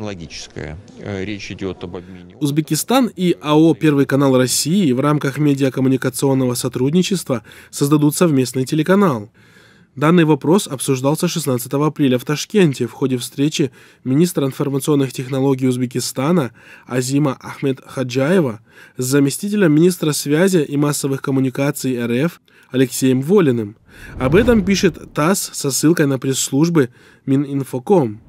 технологическая. Э, речь идет об обмене. Узбекистан и АО «Первый канал России» в рамках медиакоммуникационного сотрудничества создадут совместный телеканал. Данный вопрос обсуждался 16 апреля в Ташкенте в ходе встречи министра информационных технологий Узбекистана Азима Ахмед Хаджаева с заместителем министра связи и массовых коммуникаций РФ Алексеем Волиным. Об этом пишет ТАСС со ссылкой на пресс-службы Мининфоком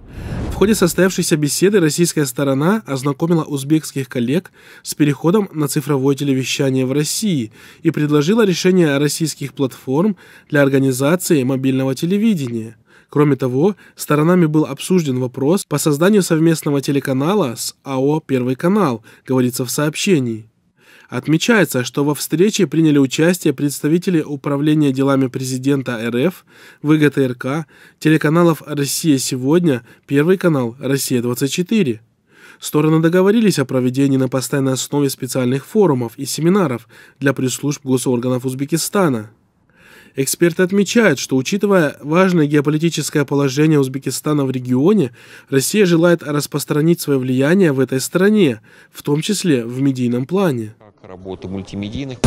ходе состоявшейся беседы российская сторона ознакомила узбекских коллег с переходом на цифровое телевещание в России и предложила решение российских платформ для организации мобильного телевидения. Кроме того, сторонами был обсужден вопрос по созданию совместного телеканала с АО «Первый канал», говорится в сообщении. Отмечается, что во встрече приняли участие представители Управления делами президента РФ, ВГТРК, телеканалов «Россия сегодня», Первый канал «Россия-24». Стороны договорились о проведении на постоянной основе специальных форумов и семинаров для пресс-служб госорганов Узбекистана. Эксперты отмечают, что учитывая важное геополитическое положение Узбекистана в регионе, Россия желает распространить свое влияние в этой стране, в том числе в медийном плане работы мультимедийных.